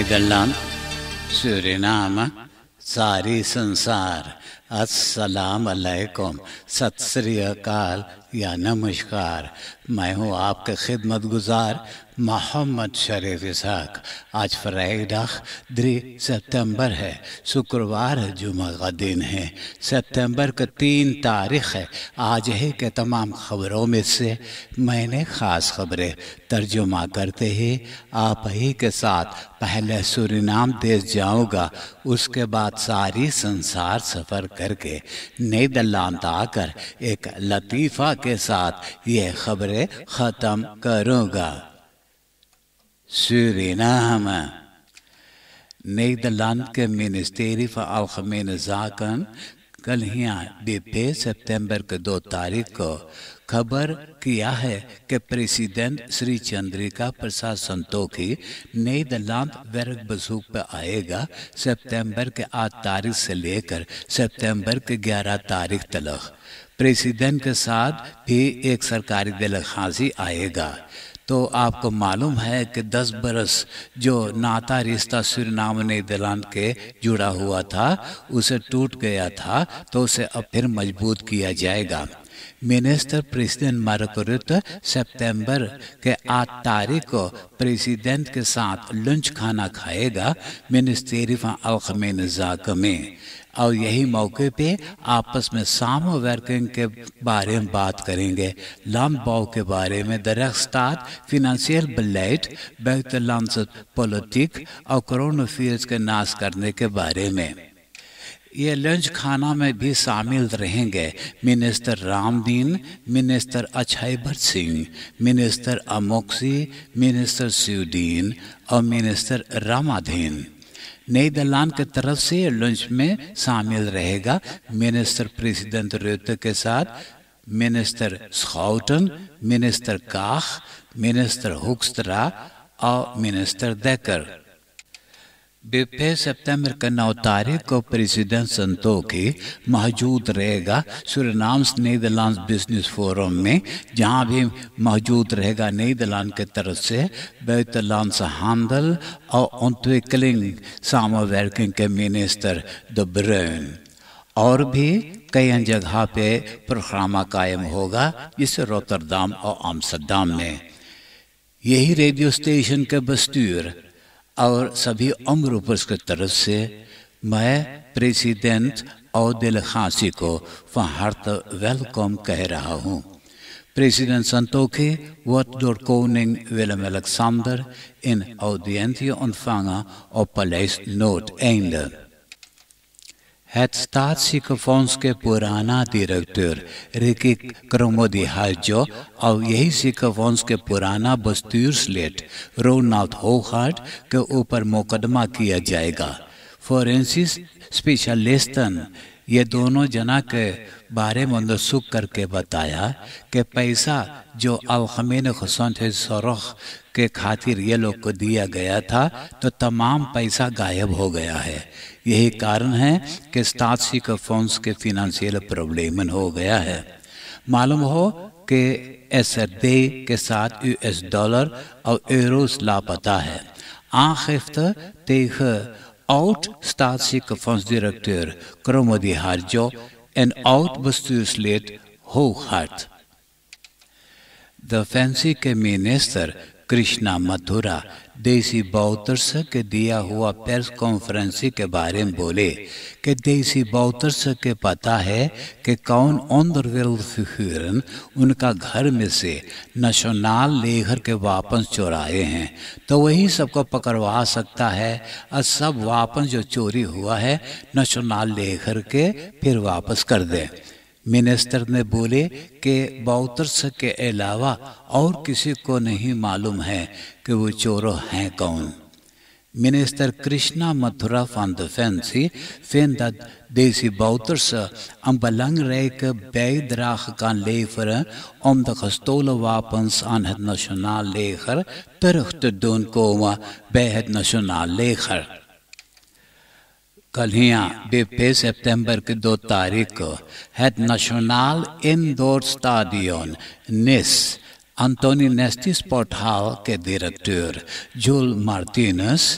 Nederland, Suriname, Sari Sansar, अस्सलाम वालेकुम सत श्री अकाल या नमस्कार मैं हूँ आपके खिदमत गुजार मोहम्मद शरीफ इसहाक आज फ्राइडा दी सितंबर है शुक्रवार जुमा का दिन है सितंबर का तीन तारीख है आज ही के तमाम ख़बरों में से मैंने ख़ास ख़बरें तर्जुमा करते ही आप ही के साथ पहले सूरीनाम देश जाऊंगा उसके बाद सारी संसार सफ़र कर करके नई दलामत आकर एक लतीफ़ा के साथ ये खबरें ख़त्म करूँगा सूरीनाम दलान के मिनिस्टेरी ستيري فالخمين जाकन कल यहाँ बीते सितंबर के दो तारीख को खबर किया है कि प्रेसिडेंट श्री चंद्रिका प्रसाद संतोखी नेदरलैंड वर्ग बसूक पर आएगा सितंबर के आठ तारीख से लेकर सितंबर के ग्यारह तारीख तक प्रेसिडेंट के साथ भी एक सरकारी दिलखाजी खांसी आएगा तो आपको मालूम है कि दस बरस जो नाता रिश्ता सूर्यनाम ने दलान के जुड़ा हुआ था उसे टूट गया था तो उसे अब फिर मजबूत किया जाएगा मिनिस्टर प्रेसिडेंट Marco Rutte सितंबर के आठ तारीख को प्रेसिडेंट के साथ लंच खाना खाएगा मिनिस्टेरी अलखमेन जाक में और यही मौके पे आपस में साम वर्किंग के बारे में बात करेंगे लामबाव के बारे में दरख्तात फिनंशियल बलेट बैतलांस पॉलिटिक और करोना फीस के नाश करने के बारे में ये लंच खाना में भी शामिल रहेंगे minister Ramdin minister Achaibar Singh minister अमोक्सी मिनिस्टर शिवदीन और मिनिस्टर रामाधीन नई दलान के तरफ से लंच में शामिल रहेगा मिनिस्टर प्रेसिडेंट रोहित के साथ minister Schouten minister Kaag minister Hoekstra और मिनिस्टर देकर विपे सितंबर नौ तारीख को प्रेसिडेंट संतोखी मौजूद रहेगा सुरनाम्स दलान बिजनेस फोरम में जहां भी मौजूद रहेगा नईदलान के तरफ से बैतलान हांदल और उन्तविकलिंग वर्किंग के मिनिस्टर द ब्रेन और भी कई जगह पे प्रोग्राम कायम होगा जिससे रोतरदाम और आमसदाम में यही रेडियो स्टेशन के बस्तूर और सभी अमरूपर्स की तरफ से मैं प्रेसिडेंट van खांसी को van welkom कह रहा President Santoki wordt door koning Willem-Alexander in audiëntie ontvangen op Paleis Noordeinde. hetstátsik ke purana directeur Ricky Kromodi Hajjo, और यही sikafons ke के पुराना Ronald स्लेट ke upar के ऊपर मुकदमा किया जाएगा फोरेंसिस स्पेशलिस्टन ये दोनों जना के बारे में मनसूख करके बताया कि पैसा जो अलहमीन थे सरख के खातिर ये लोग को दिया गया था तो तमाम पैसा गायब हो गया है यही कारण है कि स्टासी का फंड्स के फिनंशियल प्रॉब्लम हो गया है मालूम हो कि एस के साथ यूएस डॉलर और यूरोस लापता है आखिफ्त तेह आउट स्टासी का फंड्स डायरेक्टर क्रोमोदी हार्जो एंड आउट बस्तुस्लेट हो हट द फैंसी के मिनिस्टर कृष्णा मथुरा देसी बाउतर्स के दिया हुआ प्रेस कॉन्फ्रेंस के बारे में बोले कि देसी बाउतर्स के पता है कि कौन ऑनदरवेल उनका घर में से नशोनाल लेकर के वापस चुराए हैं तो वही सबको पकड़वा सकता है और सब वापस जो चोरी हुआ है नशोनाल लेकर के फिर वापस कर दें मिनिस्टर ने बोले कि बाउतर्स के अलावा और किसी को नहीं मालूम है कि वो चोरों हैं कौन मिनिस्टर कृष्णा मथुरा फॉन द फैंसी फेन देसी बाउतर्स अंबलंग रेक बैद्राख का लेफर ओम द खस्तोल वापंस अनहद नशनाल लेखर तरख्त दोन कोमा बेहद नशनाल लेखर कल्हिया बीपी सितंबर की दो तारीख को है नेशनल इंडोर स्टेडियम निस अंतोनी नेस्टिस पोर्टहाल के डायरेक्टर जूल मार्टिनस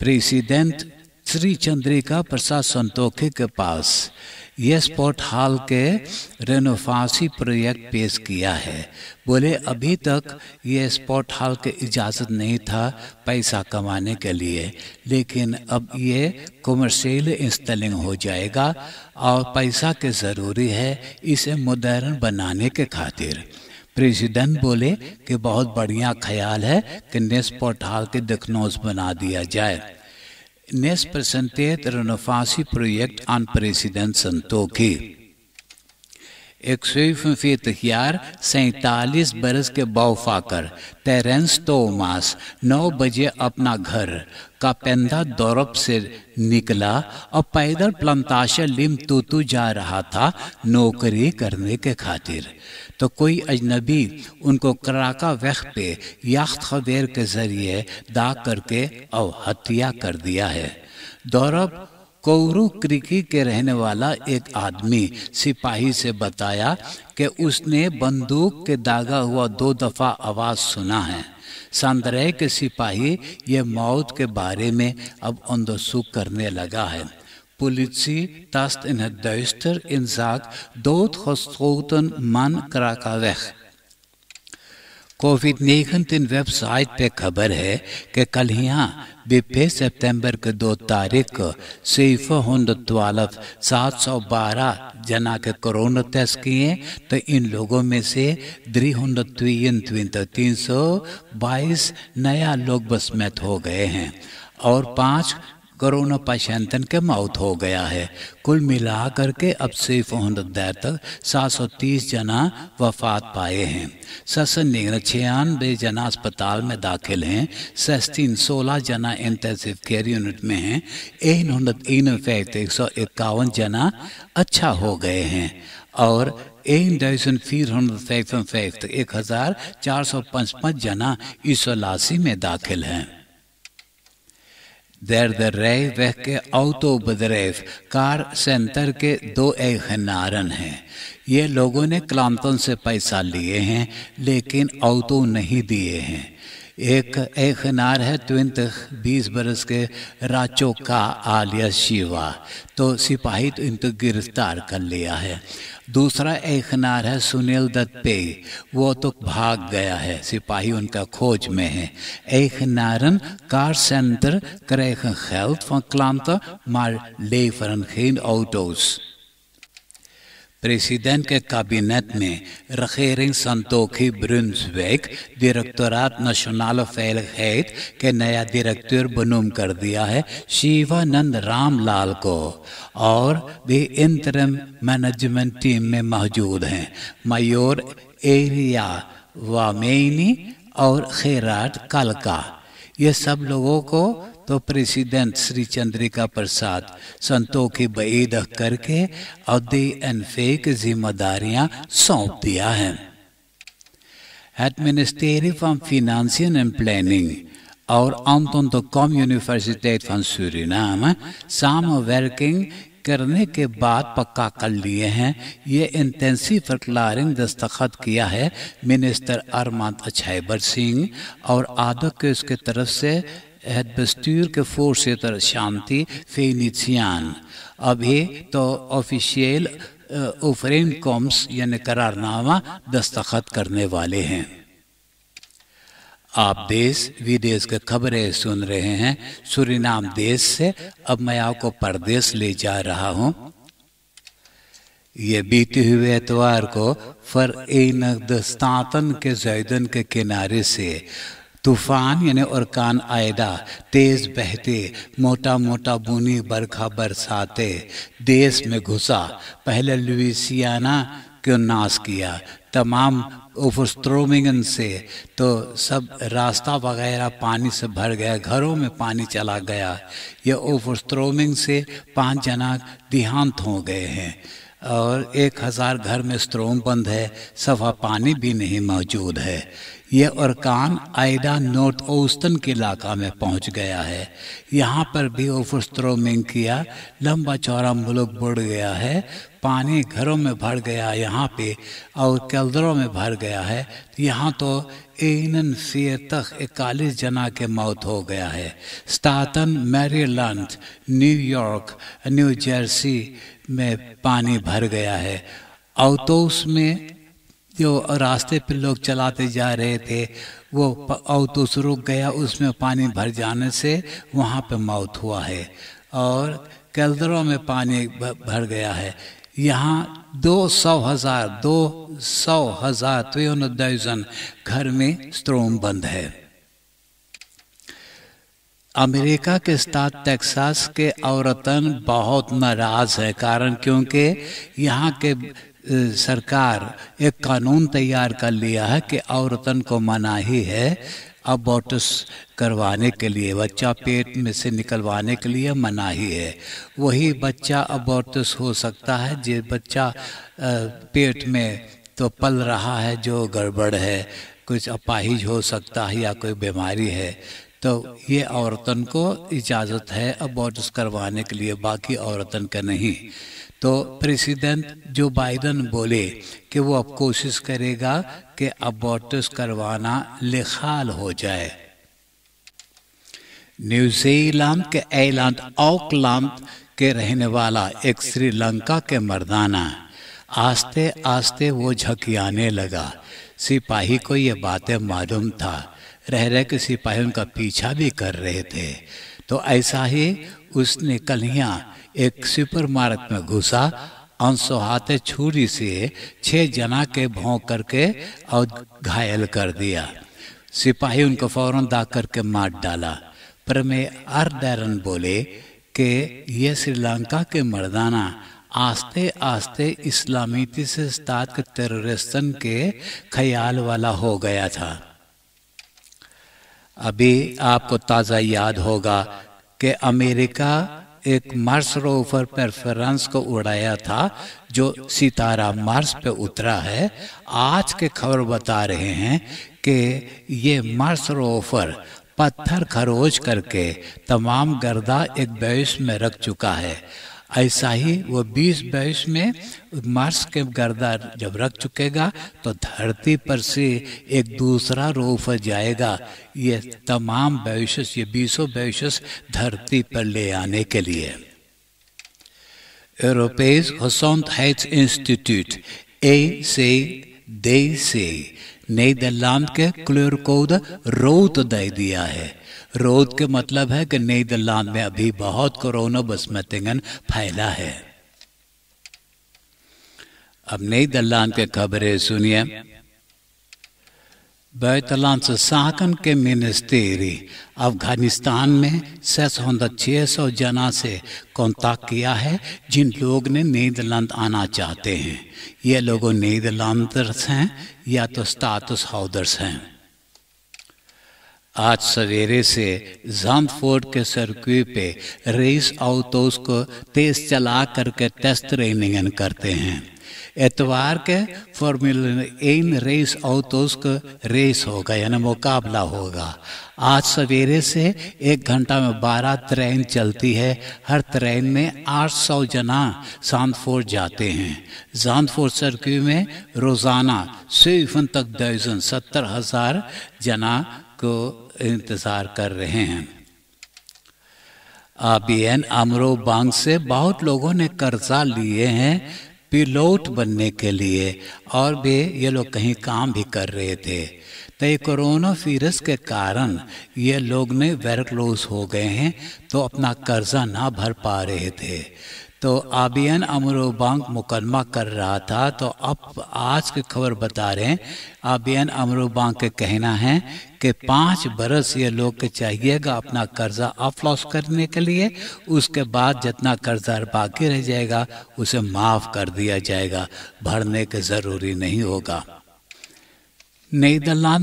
प्रेसिडेंट श्री चंद्रिका प्रसाद संतोखी के पास ये स्पोर्ट हॉल के रेनोफासी प्रोजेक्ट पेश किया है बोले अभी तक ये स्पोर्ट हॉल के इजाज़त नहीं था पैसा कमाने के लिए लेकिन अब ये कमर्शियल इंस्टॉलिंग हो जाएगा और पैसा के ज़रूरी है इसे मॉडर्न बनाने के खातिर प्रेसिडेंट बोले कि बहुत बढ़िया ख्याल है कि नेस्पोर्ट हॉल के दखनोज बना दिया जाए Nes presenteert er een innovatieproject aan president Santoki. 145 यार सैतालीस बरस के बौफाकर तेरेंस तोमास नौ बजे अपना घर का पेंदा दौरप से निकला और पैदल प्लमताशा लिम तूतू जा रहा था नौकरी करने के खातिर तो कोई अजनबी उनको कराका वक्त पे याख्त खबेर के ज़रिए दा करके और हत्या कर दिया है दौरब कौरू क्रिकी के रहने वाला एक आदमी सिपाही से बताया कि उसने बंदूक के दागा हुआ दो दफ़ा आवाज़ सुना है सांद्रय के सिपाही ये मौत के बारे में अब अंदोसुख करने लगा है पुलिसी तस्त in दस्तर इंसाक in मन doodgeschoten man कोविड तीन वेबसाइट पे खबर है कि कल यहाँ बिपे सितंबर के दो तारीख सिफ होंदवालफ सात सौ बारह जना के कोरोना टेस्ट किए तो इन लोगों में से द्री तीन सौ बाईस नया लोग बसमैत हो गए हैं और पांच कोरोना पेशेंटन के मौत हो गया है कुल मिला के अब से फोहदर तक सात सौ तीस जना वफात पाए हैं ससन छियानवे जना अस्पताल में दाखिल हैं सस्तीन सोलह जना इंटेंसिव केयर यूनिट में हैं एन हंड्रेड इन फैक्ट एक सौ इक्यावन जना अच्छा हो गए हैं और एन डाइसन फीर हंड्रेड एक हज़ार चार सौ पचपन जना इस में दाखिल हैं दर Derdreef के autobedrijf कार सेंटर के दो एहनारन हैं ये लोगों ने क्लांतन से पैसा लिए हैं लेकिन ऑटो नहीं दिए हैं एक एक नार है त्विंत बीस बरस के राचो का आलिया शिवा तो सिपाही तो इनको गिरफ्तार कर लिया है दूसरा एक नार है सुनील दत्त पे वो तो भाग गया है सिपाही उनका खोज में है एक नारन कार सेंटर kreeg हेल्थ geld van klanten, maar leveren geen President kabinet-me regering Santokhi Brunswijk directoraat nationale veiligheid के नया डायरेक्टर बनूम कर दिया है शिवानंद रामलाल को और वे इंतरम मैनेजमेंट टीम में मौजूद हैं मयूर एरिया वामेनी और खैराट कालका ये सब लोगों को तो प्रेसिडेंट श्री चंद्रिका प्रसाद संतों की बईद करके अवधि फेक जिम्मेदारियां सौंप दिया है एट मिनिस्टेरी फ्रॉम फिनांसियन एंड प्लानिंग और Anton de Kom Universiteit van Suriname working करने के बाद पक्का कर लिए हैं ये इंटेंसिव फटलारिंग दस्तखत किया है मिनिस्टर अरमान अछैबर सिंह और आदक के उसके तरफ से Het bestuurlijke voorzitter Shanti Venetiaan. अभी तो ऑफिशियल ओवरेनकॉम्स यानी करारनामा दस्तखत करने वाले हैं आप देश विदेश की खबरें सुन रहे हैं सूरीनाम देश से अब मैं आपको परदेश ले जा रहा हूं ये बीते हुए एतवार को फर ए नकदस्तातन के जैदन के किनारे से तूफान यानी कान आयदा तेज बहते मोटा मोटा बूनी बरखा बरसाते देश में घुसा पहले लुइसियाना को नाश किया तमाम ओवरस्ट्रोमिंगन से तो सब रास्ता वगैरह पानी से भर गया घरों में पानी चला गया यह ओवरस्ट्रोमिंग से पांच जना देहांत हो गए हैं और एक हज़ार घर में स्त्रोम बंद है सफा पानी भी नहीं मौजूद है यह अरकान आयदा नॉर्थ ओस्टन के इलाका में पहुंच गया है यहाँ पर भी ओफर स्त्रोमिंग किया लंबा चौड़ा मुल्क बढ़ गया है पानी घरों में भर गया यहाँ पे और कलदरों में भर गया है यहाँ तो एनन सियतक इकतालीस जना के मौत हो गया है Staten Maryland New York New Jersey में पानी भर गया है अवतोस में जो रास्ते पर लोग चलाते जा रहे थे वो अवतोस रुक गया उसमें पानी भर जाने से वहाँ पे मौत हुआ है और कैलदरों में पानी भर गया है यहाँ दो सौ हजार दो सौ हजार तो दर्जन घर में स्त्रोम बंद है अमेरिका के साथ टेक्सास के औरतन बहुत नाराज है कारण क्योंकि यहाँ के सरकार एक कानून तैयार कर लिया है कि औरतन को मनाही है अबॉटस करवाने के लिए बच्चा पेट में से निकलवाने के लिए मनाही है वही बच्चा अबॉटस हो सकता है जो बच्चा पेट में तो पल रहा है जो गड़बड़ है कुछ अपाहिज हो सकता है या कोई बीमारी है तो ये औरतन को इजाज़त है अबॉटस करवाने के लिए बाकी औरतन का नहीं तो प्रेसिडेंट जो बाइडन बोले कि वो अब कोशिश करेगा कि अबॉर्टस करवाना लिखाल हो जाए न्यूजीलैंड के आइलैंड ऑकलैंड के रहने वाला एक श्रीलंका के मर्दाना आस्ते आस्ते वो झकियाने लगा सिपाही को ये बातें मालूम था रह रहे के सिपाही उनका पीछा भी कर रहे थे तो ऐसा ही उसने कलियाँ एक सुपरमार्केट में घुसा अंशो हाथे छुरी से छह जना के भों करके और घायल कर दिया सिपाही उनको फौरन दाग करके मार डाला प्रमे आर डैरन बोले कि ये श्रीलंका के मर्दाना आस्ते आस्ते इस्लामी से ताक टेररिस्टन के ख्याल वाला हो गया था अभी आपको ताज़ा याद होगा कि अमेरिका एक रोवर परफेरेंस को उड़ाया था जो सितारा मार्स पे उतरा है आज के खबर बता रहे हैं कि ये रोवर पत्थर खरोज करके तमाम गर्दा एक बेस में रख चुका है ऐसा ही वो बीस बाईस में मार्स के गर्दा जब रख चुकेगा तो धरती पर से एक दूसरा रोफ जाएगा ये तमाम बाइशस ये बीसों बाइशस धरती पर ले आने के लिए से दे से दल्लाम के क्लोरकोद रोत दे दिया है रोत के मतलब है कि नईदलाम में अभी बहुत कोरोना बसमतिंगन फैला है अब नई दलान के खबरें सुनिए साकन के ministerie अफगानिस्तान में सैस छः सौ जना से कॉन्टैक्ट किया है जिन लोग ने नीदरलैंड आना चाहते हैं ये लोग नीदरलैंडर्स हैं या तो स्टाटस हाउदर्स हैं आज सवेरे से जामफोर्ड के सर्क्यू पे रेस आउटोस को तेज चला करके टेस्ट ट्रेनिंग करते हैं एतवार के फॉर्मूला एन रेस और का रेस होगा यानी मुकाबला होगा आज सवेरे से एक घंटा में बारह ट्रेन चलती है हर ट्रेन में 800 जना चांदफोर जाते हैं चांदफोर सर्क्यू में रोज़ाना सेवन तक दर्जन सत्तर हज़ार जना को इंतज़ार कर रहे हैं आबीएन अमरो बैंक से बहुत लोगों ने कर्जा लिए हैं पिलोट बनने के लिए और भी ये लोग कहीं काम भी कर रहे थे तो ये कोरोना वायरस के कारण ये लोग ने वर्कलोस हो गए हैं तो अपना कर्जा ना भर पा रहे थे तो आबियन अमरो बैंक मुकदमा कर रहा था तो अब आज की खबर बता रहे हैं आबियन अमरो बैंक के कहना है कि पाँच बरस ये लोग चाहिएगा अपना कर्जा अफलॉस करने के लिए उसके बाद जितना कर्जा बाकी रह जाएगा उसे माफ़ कर दिया जाएगा भरने के ज़रूरी नहीं होगा नई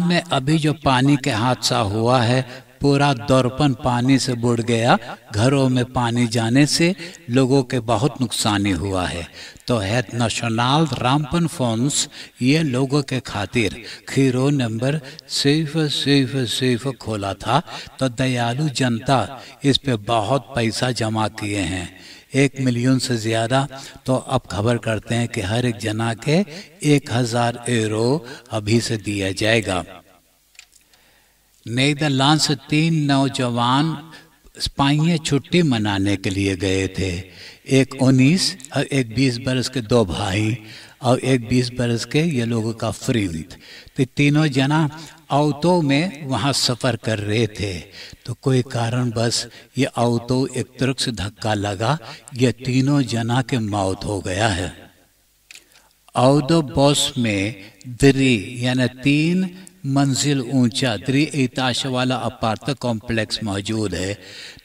में अभी जो पानी के हादसा हुआ है पूरा दौरपन पानी से बुड़ गया घरों में पानी जाने से लोगों के बहुत नुकसानी हुआ है तो है नेशनल रामपन फोन्स ये लोगों के खातिर खीरो नंबर सिर्फ सिर्फ सिर्फ खोला था तो दयालु जनता इस पे बहुत पैसा जमा किए हैं एक मिलियन से ज़्यादा तो अब खबर करते हैं कि हर एक जना के एक हज़ार एरो अभी से दिया जाएगा नेदरलैंड तो से तीन नौजवान स्पाइय छुट्टी मनाने के लिए गए थे एक 19 और एक 20 बरस के दो भाई और एक 20 बरस के ये लोगों का फ्रिंद तो तीनों जना अवतो में वहाँ सफ़र कर रहे थे तो कोई कारण बस ये अवतो एक तुरक से धक्का लगा ये तीनों जना के मौत हो गया है औदो बॉस में दरी यानी तीन मंजिल ऊंचा त्रिएताश वाला अपार्थ कॉम्प्लेक्स मौजूद है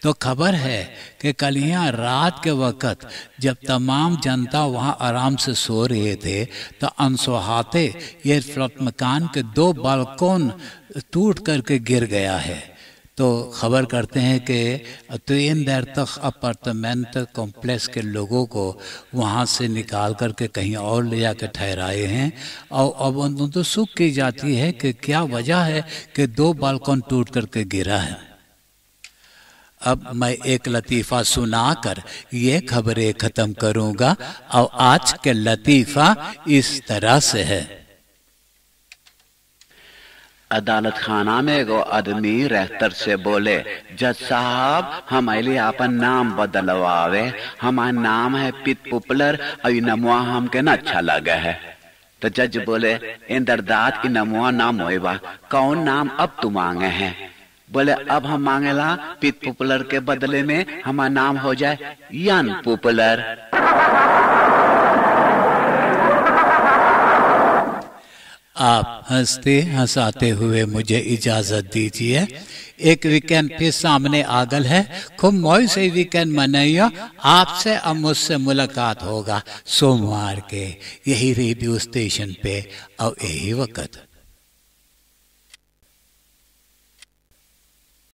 तो खबर है कि कल यहाँ रात के वक़्त जब तमाम जनता वहाँ आराम से सो रहे थे तो अनसोहाते ये मकान के दो बालकोन टूट करके गिर गया है तो खबर करते हैं कि तीन देर तक अपार्टमेंट कॉम्प्लेक्स के लोगों को वहाँ से निकाल करके कहीं और ले जाकर ठहराए हैं और अब सुख की जाती है कि क्या वजह है कि दो बालकन टूट करके गिरा है अब मैं एक लतीफ़ा सुनाकर ये खबरें ख़त्म करूँगा और आज के लतीफ़ा इस तरह से है अदालत खाना में एगो आदमी रेहतर से बोले जज साहब हमारे लिए अपन नाम बदलवावे हमारा नाम है पित पुपलर और नमुआ के ना अच्छा लगे है तो जज बोले इंद्रदात की नमुआ नाम होबा कौन नाम अब तू मांगे है बोले अब हम मांगेला पित पुपलर के बदले में हमारा नाम हो जाए यन पुपलर आप हंसते हंसाते हुए मुझे इजाजत दीजिए एक वीकेंड फिर सामने आगल है खूब मोई से वीकेंड मनाइयो आपसे और मुझसे मुलाकात होगा सोमवार के यही रेडियो स्टेशन पे और यही वक्त